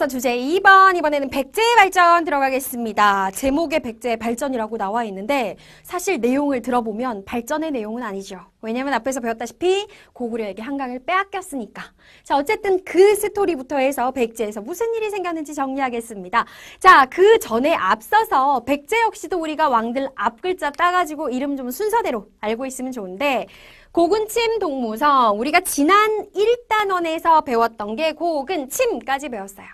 이어서 주제 2번 이번에는 백제의 발전 들어가겠습니다. 제목에 백제의 발전이라고 나와 있는데 사실 내용을 들어보면 발전의 내용은 아니죠. 왜냐면 앞에서 배웠다시피 고구려에게 한강을 빼앗겼으니까. 자 어쨌든 그 스토리부터 해서 백제에서 무슨 일이 생겼는지 정리하겠습니다. 자그 전에 앞서서 백제 역시도 우리가 왕들 앞글자 따가지고 이름 좀 순서대로 알고 있으면 좋은데 고군침 동무성 우리가 지난 1단원에서 배웠던 게 고군 침까지 배웠어요.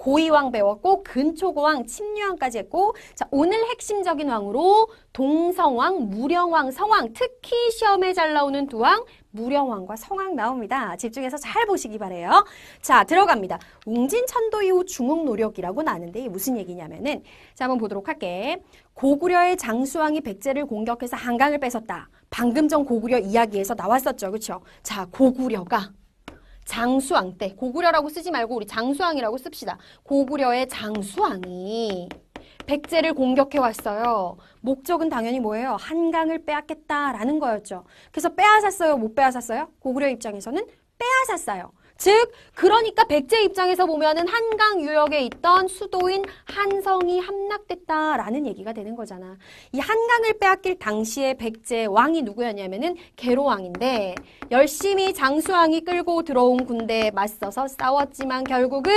고이왕 배웠고 근초고왕, 침류왕까지 했고 자 오늘 핵심적인 왕으로 동성왕, 무령왕, 성왕 특히 시험에 잘 나오는 두 왕 무령왕과 성왕 나옵니다. 집중해서 잘 보시기 바래요. 자 들어갑니다. 웅진천도 이후 중흥노력이라고 나는데 무슨 얘기냐면은 자 한번 보도록 할게. 고구려의 장수왕이 백제를 공격해서 한강을 뺏었다. 방금 전 고구려 이야기에서 나왔었죠. 그렇죠? 자 고구려가 장수왕 때 고구려라고 쓰지 말고 우리 장수왕이라고 씁시다. 고구려의 장수왕이 백제를 공격해 왔어요. 목적은 당연히 뭐예요? 한강을 빼앗겠다라는 거였죠. 그래서 빼앗았어요, 못 빼앗았어요? 고구려 입장에서는 빼앗았어요. 즉 그러니까 백제 입장에서 보면은 한강 유역에 있던 수도인 한성이 함락됐다라는 얘기가 되는 거잖아. 이 한강을 빼앗길 당시에 백제 왕이 누구였냐면은 개로왕인데 열심히 장수왕이 끌고 들어온 군대에 맞서서 싸웠지만 결국은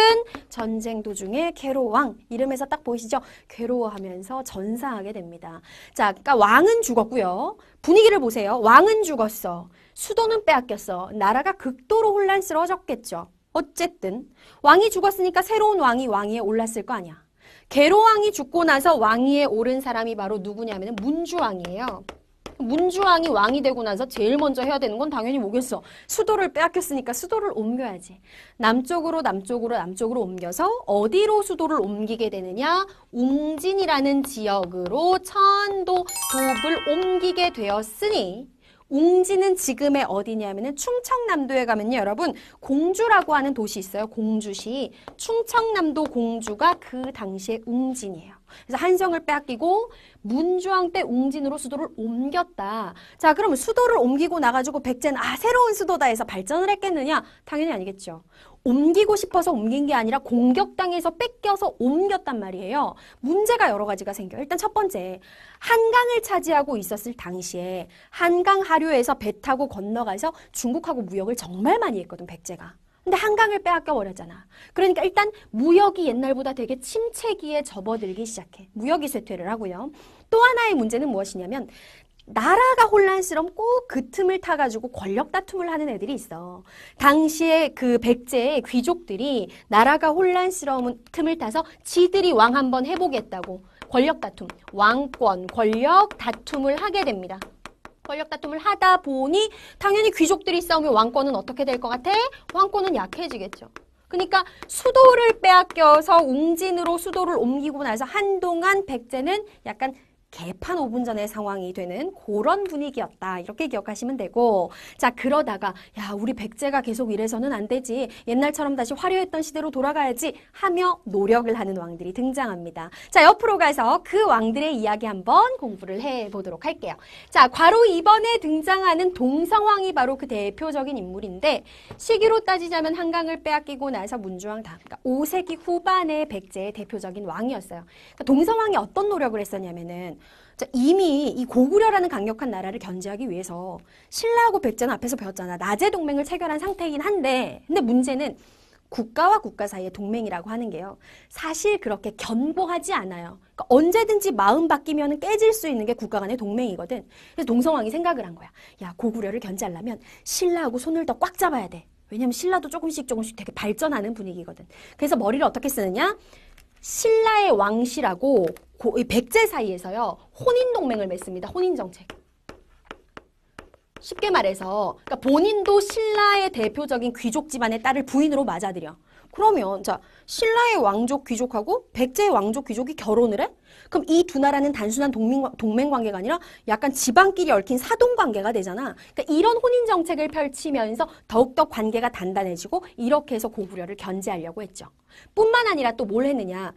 전쟁 도중에 개로왕 이름에서 딱 보이시죠? 괴로워하면서 전사하게 됩니다. 자, 그러니까 왕은 죽었고요. 분위기를 보세요. 왕은 죽었어. 수도는 빼앗겼어. 나라가 극도로 혼란스러워졌겠죠. 어쨌든 왕이 죽었으니까 새로운 왕이 왕위에 올랐을 거 아니야. 개로왕이 죽고 나서 왕위에 오른 사람이 바로 누구냐면 문주왕이에요. 문주왕이 왕이 되고 나서 제일 먼저 해야 되는 건 당연히 뭐겠어. 수도를 빼앗겼으니까 수도를 옮겨야지. 남쪽으로 남쪽으로 남쪽으로 옮겨서 어디로 수도를 옮기게 되느냐? 웅진이라는 지역으로 천도 도읍을 옮기게 되었으니 웅진은 지금의 어디냐면은 충청남도에 가면요, 여러분 공주라고 하는 도시 있어요. 공주시 충청남도 공주가 그 당시의 웅진이에요. 그래서 한성을 빼앗기고 문주왕 때 웅진으로 수도를 옮겼다. 자, 그러면 수도를 옮기고 나가지고 백제는 아 새로운 수도다 해서 발전을 했겠느냐? 당연히 아니겠죠. 옮기고 싶어서 옮긴 게 아니라 공격당해서 뺏겨서 옮겼단 말이에요. 문제가 여러 가지가 생겨요. 일단 첫 번째, 한강을 차지하고 있었을 당시에 한강 하류에서 배 타고 건너가서 중국하고 무역을 정말 많이 했거든, 백제가. 근데 한강을 빼앗겨 버렸잖아. 그러니까 일단 무역이 옛날보다 되게 침체기에 접어들기 시작해. 무역이 쇠퇴를 하고요. 또 하나의 문제는 무엇이냐면 나라가 혼란스러움꼭 그 틈을 타가지고 권력 다툼을 하는 애들이 있어. 당시에 그 백제의 귀족들이 나라가 혼란스러운 틈을 타서 지들이 왕 한번 해보겠다고 권력 다툼, 왕권, 권력 다툼을 하게 됩니다. 권력 다툼을 하다 보니 당연히 귀족들이 싸우면 왕권은 어떻게 될 것 같아? 왕권은 약해지겠죠. 그러니까 수도를 빼앗겨서 웅진으로 수도를 옮기고 나서 한동안 백제는 약간 개판 5분 전의 상황이 되는 그런 분위기였다. 이렇게 기억하시면 되고 자 그러다가 야 우리 백제가 계속 이래서는 안 되지. 옛날처럼 다시 화려했던 시대로 돌아가야지 하며 노력을 하는 왕들이 등장합니다. 자 옆으로 가서 그 왕들의 이야기 한번 공부를 해보도록 할게요. 자 과로 이번에 등장하는 동성왕이 바로 그 대표적인 인물인데 시기로 따지자면 한강을 빼앗기고 나서 문주왕 다음 그러니까 5세기 후반의 백제의 대표적인 왕이었어요. 그러니까 동성왕이 어떤 노력을 했었냐면은 이미 이 고구려라는 강력한 나라를 견제하기 위해서 신라하고 백제는 앞에서 배웠잖아. 낮에 동맹을 체결한 상태이긴 한데 근데 문제는 국가와 국가 사이의 동맹이라고 하는 게요. 사실 그렇게 견고하지 않아요. 그러니까 언제든지 마음 바뀌면 깨질 수 있는 게 국가 간의 동맹이거든. 그래서 동성왕이 생각을 한 거야. 야 고구려를 견제하려면 신라하고 손을 더 꽉 잡아야 돼. 왜냐면 신라도 조금씩 조금씩 되게 발전하는 분위기거든. 그래서 머리를 어떻게 쓰느냐? 신라의 왕실하고 고, 백제 사이에서요 혼인 동맹을 맺습니다. 혼인 정책. 쉽게 말해서 그러니까 본인도 신라의 대표적인 귀족 집안의 딸을 부인으로 맞아들여. 그러면 자 신라의 왕족 귀족하고 백제의 왕족 귀족이 결혼을 해? 그럼 이 두 나라는 단순한 동맹, 동맹 관계가 아니라 약간 지방끼리 얽힌 사동 관계가 되잖아. 그러니까 이런 혼인 정책을 펼치면서 더욱더 관계가 단단해지고 이렇게 해서 고구려를 견제하려고 했죠. 뿐만 아니라 또 뭘 했느냐?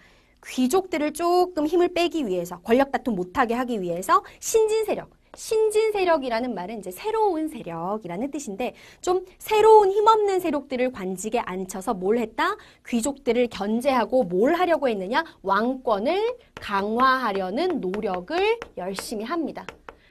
귀족들을 조금 힘을 빼기 위해서 권력 다툼 못하게 하기 위해서 신진 세력 신진 세력이라는 말은 이제 새로운 세력이라는 뜻인데 좀 새로운 힘없는 세력들을 관직에 앉혀서 뭘 했다? 귀족들을 견제하고 뭘 하려고 했느냐? 왕권을 강화하려는 노력을 열심히 합니다.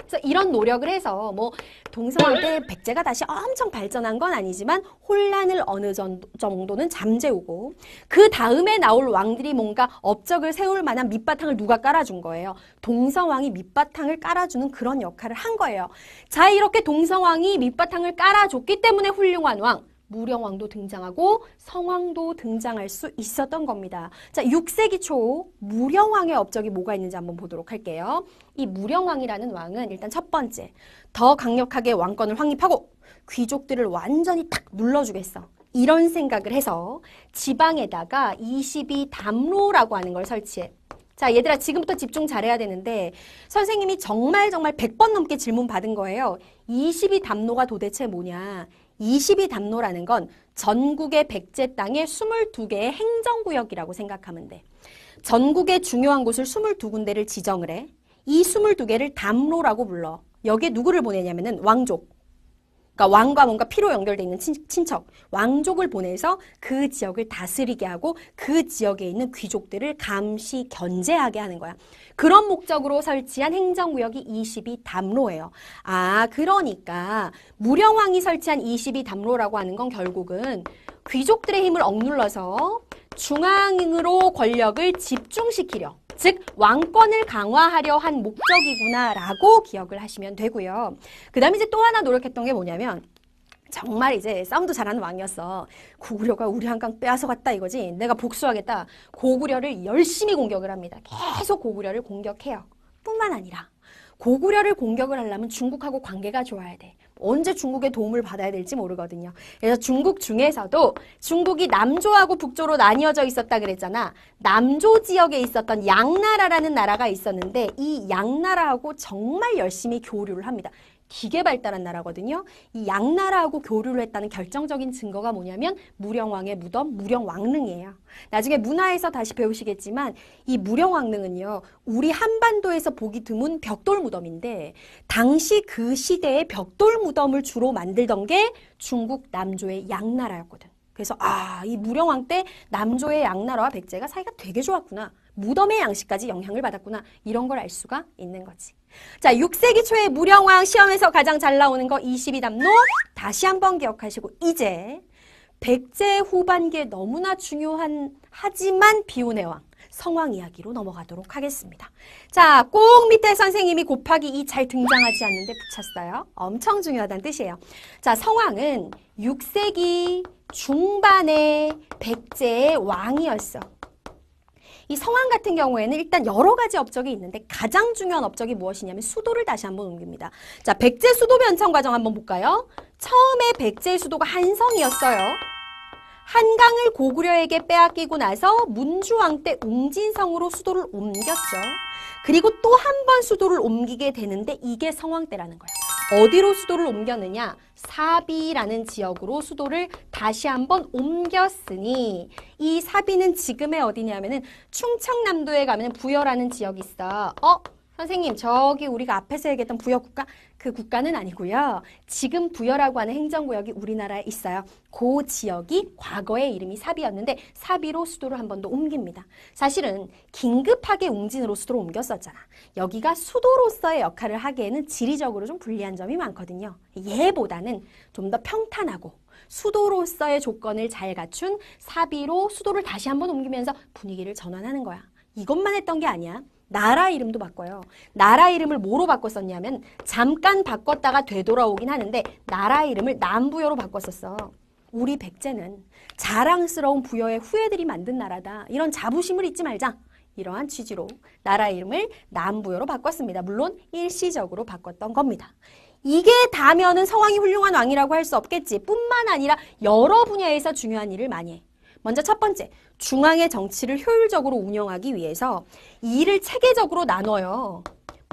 그래서 이런 노력을 해서 뭐 동서양때 백제가 다시 엄청 발전한 건 아니지만 혼란을 어느 정도는 잠재우고 그 다음에 나올 왕들이 뭔가 업적을 세울 만한 밑바탕을 누가 깔아준 거예요. 동서왕이 밑바탕을 깔아주는 그런 역할을 한 거예요. 자 이렇게 동서왕이 밑바탕을 깔아줬기 때문에 훌륭한 왕 무령왕도 등장하고 성왕도 등장할 수 있었던 겁니다. 자, 6세기 초 무령왕의 업적이 뭐가 있는지 한번 보도록 할게요. 이 무령왕이라는 왕은 일단 첫 번째, 더 강력하게 왕권을 확립하고 귀족들을 완전히 탁 눌러주겠어. 이런 생각을 해서 지방에다가 22 담로라고 하는 걸 설치해. 자, 얘들아 지금부터 집중 잘해야 되는데 선생님이 정말 정말 100번 넘게 질문 받은 거예요. 22 담로가 도대체 뭐냐? 20이 담로라는 건 전국의 백제 땅의 22개의 행정구역이라고 생각하면 돼. 전국의 중요한 곳을 22군데를 지정을 해. 이 22개를 담로라고 불러. 여기에 누구를 보내냐면은 왕족, 그러니까 왕과 뭔가 피로 연결돼 있는 친, 척 왕족을 보내서 그 지역을 다스리게 하고 그 지역에 있는 귀족들을 감시 견제하게 하는 거야. 그런 목적으로 설치한 행정구역이 22담로예요. 아, 그러니까 무령왕이 설치한 22담로라고 하는 건 결국은 귀족들의 힘을 억눌러서 중앙으로 권력을 집중시키려 즉 왕권을 강화하려 한 목적이구나라고 기억을 하시면 되고요. 그 다음에 이제 또 하나 노력했던 게 뭐냐면 정말 이제 싸움도 잘하는 왕이었어. 고구려가 우리 한강 빼앗아 갔다 이거지. 내가 복수하겠다. 고구려를 열심히 공격을 합니다. 계속 고구려를 공격해요. 뿐만 아니라 고구려를 공격을 하려면 중국하고 관계가 좋아야 돼. 언제 중국의 도움을 받아야 될지 모르거든요. 그래서 중국 중에서도 중국이 남조하고 북조로 나뉘어져 있었다 그랬잖아. 남조 지역에 있었던 양나라라는 나라가 있었는데 이 양나라하고 정말 열심히 교류를 합니다. 기계 발달한 나라거든요. 이 양나라하고 교류를 했다는 결정적인 증거가 뭐냐면 무령왕의 무덤, 무령왕릉이에요. 나중에 문화에서 다시 배우시겠지만 이 무령왕릉은요. 우리 한반도에서 보기 드문 벽돌 무덤인데 당시 그 시대의 벽돌 무덤을 주로 만들던 게 중국 남조의 양나라였거든. 그래서 아, 이 무령왕 때 남조의 양나라와 백제가 사이가 되게 좋았구나. 무덤의 양식까지 영향을 받았구나. 이런 걸 알 수가 있는 거지. 자, 6세기 초에 무령왕 시험에서 가장 잘 나오는 거 22담로 다시 한번 기억하시고 이제 백제 후반기에 너무나 중요한 하지만 비운의 왕 성왕 이야기로 넘어가도록 하겠습니다. 자, 꼭 밑에 선생님이 곱하기 2 잘 등장하지 않는데 붙였어요. 엄청 중요하다는 뜻이에요. 자, 성왕은 6세기 중반에 백제의 왕이었어. 이 성황 같은 경우에는 일단 여러 가지 업적이 있는데 가장 중요한 업적이 무엇이냐면 수도를 다시 한번 옮깁니다. 자, 백제 수도 변천 과정 한번 볼까요? 처음에 백제의 수도가 한성이었어요. 한강을 고구려에게 빼앗기고 나서 문주왕 때 웅진성으로 수도를 옮겼죠. 그리고 또 한 번 수도를 옮기게 되는데 이게 성황 때라는 거예요. 어디로 수도를 옮겼느냐? 사비라는 지역으로 수도를 다시 한번 옮겼으니 이 사비는 지금의 어디냐면은 충청남도에 가면 부여라는 지역이 있어. 어? 선생님, 저기 우리가 앞에서 얘기했던 부여국가, 그 국가는 아니고요. 지금 부여라고 하는 행정구역이 우리나라에 있어요. 그 지역이 과거의 이름이 사비였는데 사비로 수도를 한 번 더 옮깁니다. 사실은 긴급하게 웅진으로 수도로 옮겼었잖아. 여기가 수도로서의 역할을 하기에는 지리적으로 좀 불리한 점이 많거든요. 예보다는좀 더 평탄하고 수도로서의 조건을 잘 갖춘 사비로 수도를 다시 한 번 옮기면서 분위기를 전환하는 거야. 이것만 했던 게 아니야. 나라 이름도 바꿔요. 나라 이름을 뭐로 바꿨었냐면 잠깐 바꿨다가 되돌아오긴 하는데 나라 이름을 남부여로 바꿨었어. 우리 백제는 자랑스러운 부여의 후예들이 만든 나라다. 이런 자부심을 잊지 말자. 이러한 취지로 나라 이름을 남부여로 바꿨습니다. 물론 일시적으로 바꿨던 겁니다. 이게 다면은 성왕이 훌륭한 왕이라고 할 수 없겠지. 뿐만 아니라 여러 분야에서 중요한 일을 많이 해. 먼저 첫 번째, 중앙의 정치를 효율적으로 운영하기 위해서 이 일을 체계적으로 나눠요.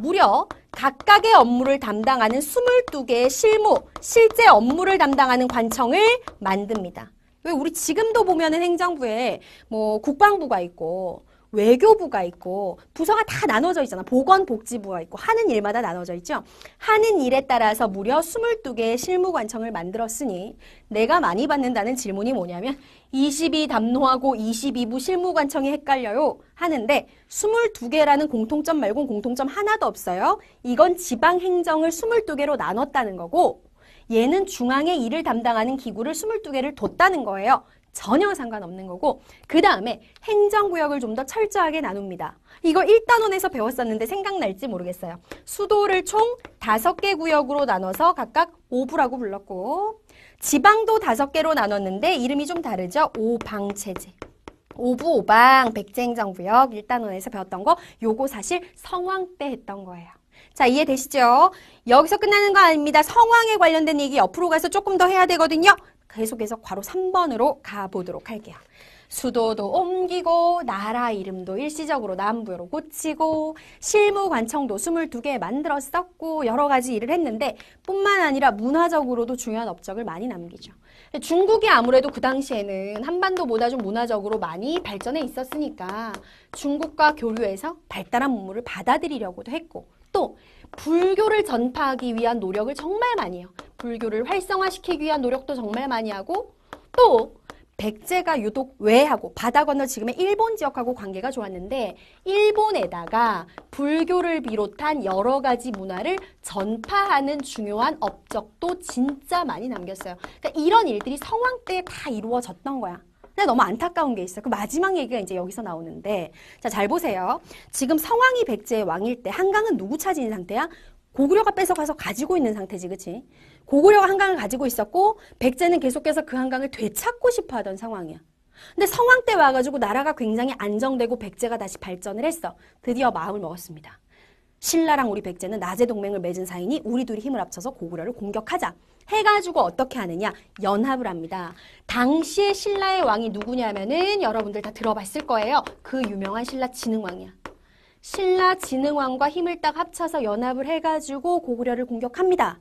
무려 각각의 업무를 담당하는 22개의 실무, 실제 업무를 담당하는 관청을 만듭니다. 왜 우리 지금도 보면은 행정부에 뭐 국방부가 있고 외교부가 있고 부서가 다 나눠져 있잖아. 보건복지부가 있고 하는 일마다 나눠져 있죠. 하는 일에 따라서 무려 22개의 실무관청을 만들었으니 내가 많이 받는다는 질문이 뭐냐면 22담노하고 22부 실무관청이 헷갈려요 하는데 22개라는 공통점 말곤 공통점 하나도 없어요. 이건 지방행정을 22개로 나눴다는 거고 얘는 중앙의 일을 담당하는 기구를 22개를 뒀다는 거예요. 전혀 상관없는 거고 그 다음에 행정구역을 좀 더 철저하게 나눕니다. 이거 1단원에서 배웠었는데 생각날지 모르겠어요. 수도를 총 5개 구역으로 나눠서 각각 5부라고 불렀고 지방도 5개로 나눴는데 이름이 좀 다르죠. 5방체제. 오부 5방 백제행정구역 1단원에서 배웠던 거 요거 사실 성황 때 했던 거예요. 자 이해되시죠? 여기서 끝나는 거 아닙니다. 성황에 관련된 얘기 옆으로 가서 조금 더 해야 되거든요. 계속해서 괄호 3번으로 가보도록 할게요. 수도도 옮기고 나라 이름도 일시적으로 남부로 고치고 실무관청도 22개 만들었었고 여러 가지 일을 했는데 뿐만 아니라 문화적으로도 중요한 업적을 많이 남기죠. 중국이 아무래도 그 당시에는 한반도보다 좀 문화적으로 많이 발전해 있었으니까 중국과 교류해서 발달한 문물을 받아들이려고도 했고 또 불교를 전파하기 위한 노력을 정말 많이 해요. 불교를 활성화시키기 위한 노력도 정말 많이 하고 또 백제가 유독 왜하고 바다 건너 지금의 일본 지역하고 관계가 좋았는데 일본에다가 불교를 비롯한 여러 가지 문화를 전파하는 중요한 업적도 진짜 많이 남겼어요. 그러니까 이런 일들이 성황 때 다 이루어졌던 거야. 근데 너무 안타까운 게 있어. 요그 마지막 얘기가 이제 여기서 나오는데 자잘 보세요. 지금 성왕이 백제의 왕일 때 한강은 누구 차지인 상태야? 고구려가 뺏어가서 가지고 있는 상태지, 그치? 고구려가 한강을 가지고 있었고 백제는 계속해서 그 한강을 되찾고 싶어하던 상황이야. 근데 성왕때 와가지고 나라가 굉장히 안정되고 백제가 다시 발전을 했어. 드디어 마음을 먹었습니다. 신라랑 우리 백제는 낮에 동맹을 맺은 사이니 우리 둘이 힘을 합쳐서 고구려를 공격하자. 해가지고 어떻게 하느냐 연합을 합니다. 당시에 신라의 왕이 누구냐면은 여러분들 다 들어봤을 거예요. 그 유명한 신라 진흥왕이야. 신라 진흥왕과 힘을 딱 합쳐서 연합을 해가지고 고구려를 공격합니다.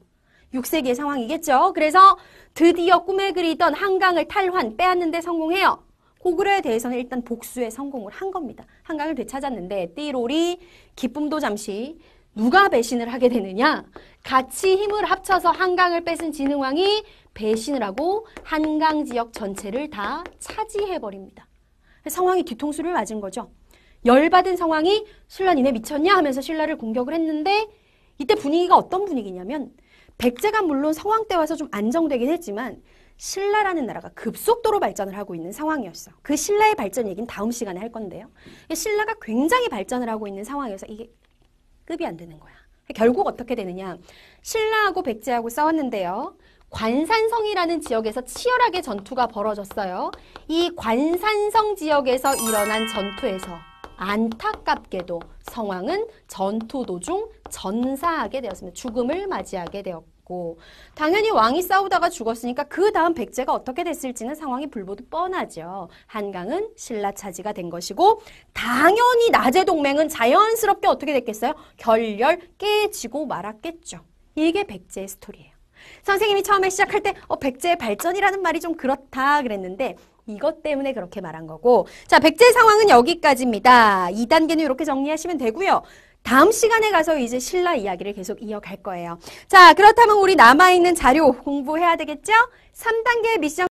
6세기의 상황이겠죠. 그래서 드디어 꿈에 그리던 한강을 탈환 빼앗는데 성공해요. 호구레에 대해서는 일단 복수에 성공을 한 겁니다. 한강을 되찾았는데 띠롤이 기쁨도 잠시 누가 배신을 하게 되느냐? 같이 힘을 합쳐서 한강을 뺏은 진흥왕이 배신을 하고 한강 지역 전체를 다 차지해버립니다. 상황이 뒤통수를 맞은 거죠. 열받은 상황이 신라 니네 미쳤냐 하면서 신라를 공격을 했는데 이때 분위기가 어떤 분위기냐면 백제가 물론 성왕때 와서 좀 안정되긴 했지만 신라라는 나라가 급속도로 발전을 하고 있는 상황이었어. 그 신라의 발전 얘기는 다음 시간에 할 건데요. 그러니까 신라가 굉장히 발전을 하고 있는 상황이어서 이게 급이 안 되는 거야. 결국 어떻게 되느냐. 신라하고 백제하고 싸웠는데요. 관산성이라는 지역에서 치열하게 전투가 벌어졌어요. 이 관산성 지역에서 일어난 전투에서 안타깝게도 성왕은 전투 도중 전사하게 되었습니다. 죽음을 맞이하게 되었고 있고 당연히 왕이 싸우다가 죽었으니까 그 다음 백제가 어떻게 됐을지는 상황이 불보듯 뻔하죠. 한강은 신라 차지가 된 것이고 당연히 낮의 동맹은 자연스럽게 어떻게 됐겠어요? 결렬 깨지고 말았겠죠. 이게 백제의 스토리예요. 선생님이 처음에 시작할 때 어, 백제의 발전이라는 말이 좀 그렇다 그랬는데 이것 때문에 그렇게 말한 거고 자 백제 상황은 여기까지입니다. 2단계는 이렇게 정리하시면 되고요. 다음 시간에 가서 이제 신라 이야기를 계속 이어갈 거예요. 자, 그렇다면 우리 남아있는 자료 공부해야 되겠죠? 3단계 미션